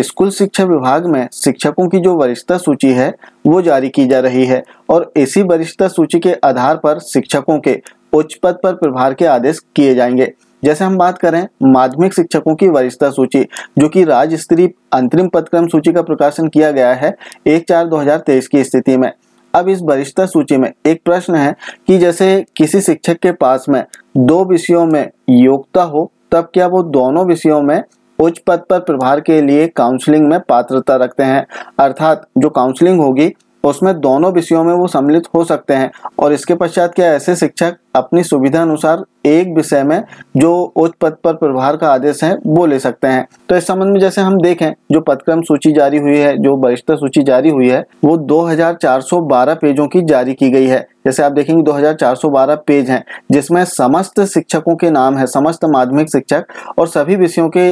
school शिक्षा विभाग में शिक्षकों की जो वरिष्ठता सूची है वो जारी की जा रही है और इसी वरिष्ठता सूची के आधार पर शिक्षकों के उच्च पद पर प्रभार के आदेश किए जाएंगे जैसे हम बात करें माध्यमिक शिक्षकों की वरिष्ठता सूची जो कि राज्य स्तरीय अंतरिम पदक्रम सूची का प्रकाशन किया गया है एक चार दो हजार तेईस की स्थिति में अब इस वरिष्ठता सूची में एक प्रश्न है कि जैसे किसी शिक्षक के पास में दो विषयों में योग्यता हो तब क्या वो दोनों विषयों में उच्च पद पर प्रभार के लिए काउंसलिंग में पात्रता रखते हैं अर्थात जो काउंसलिंग होगी उसमें दोनों विषयों में वो सम्मिलित हो सकते हैं और इसके पश्चात क्या ऐसे शिक्षक अपनी सुविधा अनुसार एक विषय में जो उच्च पद पर प्रभार का आदेश है वो ले सकते हैं तो इस संबंध में जैसे हम देखें जो पदक्रम सूची जारी हुई है जो वरिष्ठ सूची जारी हुई है वो 2412 पेजों की जारी की गई है जैसे आप देखेंगे 2412 पेज हैं जिसमें समस्त शिक्षकों के नाम है समस्त माध्यमिक शिक्षक और सभी विषयों के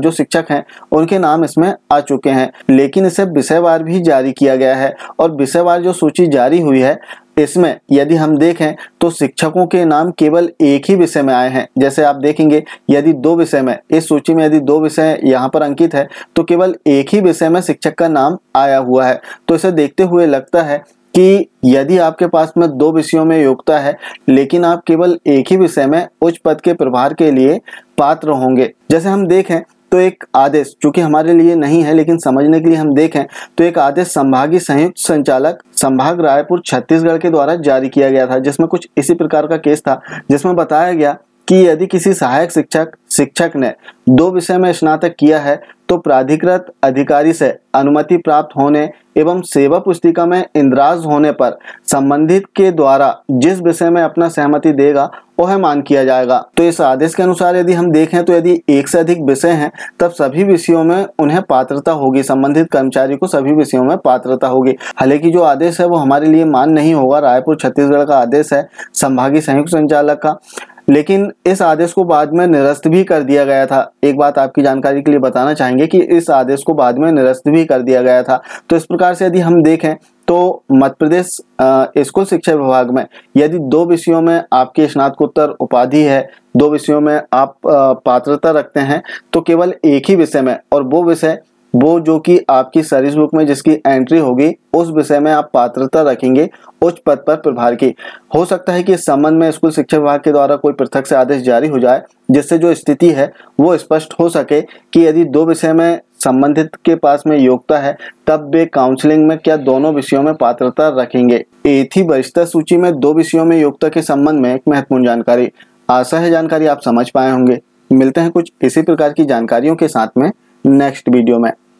जो शिक्षक हैं उनके नाम इसमें आ चुके हैं लेकिन इसे विषयवार भी जारी किया गया है और विषयवार जो सूची जारी हुई है इसमें यदि हम देखें तो शिक्षकों के नाम केवल एक ही विषय में आए हैं जैसे आप देखेंगे यदि दो विषय में इस सूची में यदि दो विषय यहाँ पर अंकित है तो केवल एक ही विषय में शिक्षक का नाम आया हुआ है तो इसे देखते हुए लगता है कि यदि आपके पास में दो विषयों में योग्यता है लेकिन आप केवल एक ही विषय में उच्च पद के प्रभार के लिए पात्र होंगे जैसे हम देखें तो एक आदेश चूंकि हमारे लिए नहीं है लेकिन समझने के लिए हम देखें तो एक आदेश संभागीय संयुक्त संचालक संभाग रायपुर छत्तीसगढ़ के द्वारा जारी किया गया था जिसमें कुछ इसी प्रकार का केस था जिसमें बताया गया कि यदि किसी सहायक शिक्षक शिक्षक ने दो विषय में स्नातक किया है तो प्राधिकृत अधिकारी से अनुमति प्राप्त होने एवं सेवा पुस्तिका में इंद्राज होने पर संबंधित के द्वारा जिस विषय में अपना सहमति देगा मान किया जाएगा तो इस आदेश के अनुसार यदि हम देखें तो यदि एक से अधिक विषय हैं तब सभी विषयों में उन्हें पात्रता होगी संबंधित कर्मचारी को सभी विषयों में पात्रता होगी हालांकि जो आदेश है वो हमारे लिए मान नहीं होगा रायपुर छत्तीसगढ़ का आदेश है संभागीय संयुक्त संचालक का लेकिन इस आदेश को बाद में निरस्त भी कर दिया गया था एक बात आपकी जानकारी के लिए बताना चाहेंगे कि इस आदेश को बाद में निरस्त भी कर दिया गया था तो इस प्रकार से यदि हम देखें तो मध्य प्रदेश स्कूल शिक्षा विभाग में यदि दो विषयों में आपकी स्नातकोत्तर उपाधि है दो विषयों में आप पात्रता रखते हैं तो केवल एक ही विषय में और वो विषय वो जो कि आपकी सर्विस बुक में जिसकी एंट्री होगी उस विषय में आप पात्रता रखेंगे उच्च पद पर प्रभार की हो सकता है कि इस संबंध में स्कूल शिक्षा विभाग के द्वारा कोई पृथक से आदेश जारी हो जाए जिससे जो स्थिति है वो स्पष्ट हो सके कि यदि दो विषय में संबंधित के पास में योग्यता है तब वे काउंसलिंग में क्या दोनों विषयों में पात्रता रखेंगे एथी वरिष्ठता सूची में दो विषयों में योग्यता के संबंध में एक महत्वपूर्ण जानकारी आशा है जानकारी आप समझ पाए होंगे मिलते हैं कुछ इसी प्रकार की जानकारियों के साथ में नेक्स्ट वीडियो में